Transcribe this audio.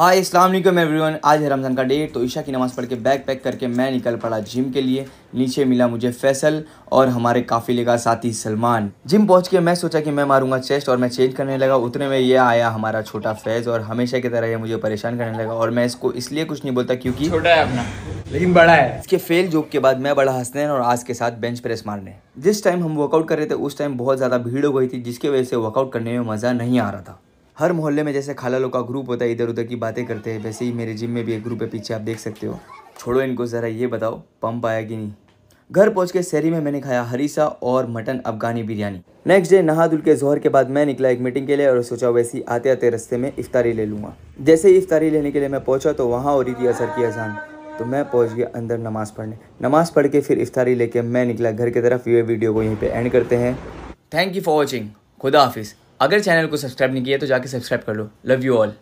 हाय इस्लाम मैं एवरीवन आज है रमज़ान का डेट तो ईशा की नमाज़ पढ़ के बैग पैक करके मैं निकल पड़ा जिम के लिए नीचे मिला मुझे फैसल और हमारे काफिले का साथी सलमान जिम पहुंच के मैं सोचा कि मैं मारूंगा चेस्ट और मैं चेंज करने लगा उतने में ये आया हमारा छोटा फैज़ और हमेशा की तरह ये मुझे परेशान करने लगा और मैं इसको इसलिए कुछ नहीं बोलता क्योंकि छोटा है अपना लेकिन बड़ा है इसके फेल जोक के बाद मैं बड़ा हंसने और आज के साथ बेंच प्रेस मारने जिस टाइम हम वर्कआउट कर रहे थे उस टाइम बहुत ज़्यादा भीड़ हो गई थी जिसकी वजह से वर्कआउट करने में मज़ा नहीं आ रहा था हर मोहल्ले में जैसे खाला लोग का ग्रुप होता है इधर उधर की बातें करते हैं वैसे ही मेरे जिम में भी एक ग्रुप है पीछे आप देख सकते हो छोड़ो इनको ज़रा ये बताओ पंप आया कि नहीं घर पहुंच के शहरी में मैंने खाया हरीसा और mutton Afghani biryani next day नहा धुल के जोहर के बाद मैं निकला एक मीटिंग के लिए और सोचा वैसे ही आते आते रस्ते में इफ्तारी ले लूँगा जैसे ही इफ्तारी लेने के लिए मैं पहुँचा तो वहाँ हो रही थी असर की अजान तो मैं पहुँच गया अंदर नमाज़ पढ़ने नमाज़ पढ़ के फिर इफ्तारी लेके मैं निकला घर की तरफ ये वीडियो को यहीं पर एंड करते हैं थैंक यू फॉर वॉचिंग खुदा हाफिज़ अगर चैनल को सब्सक्राइब नहीं किया तो जाके सब्सक्राइब कर लो लव यू ऑल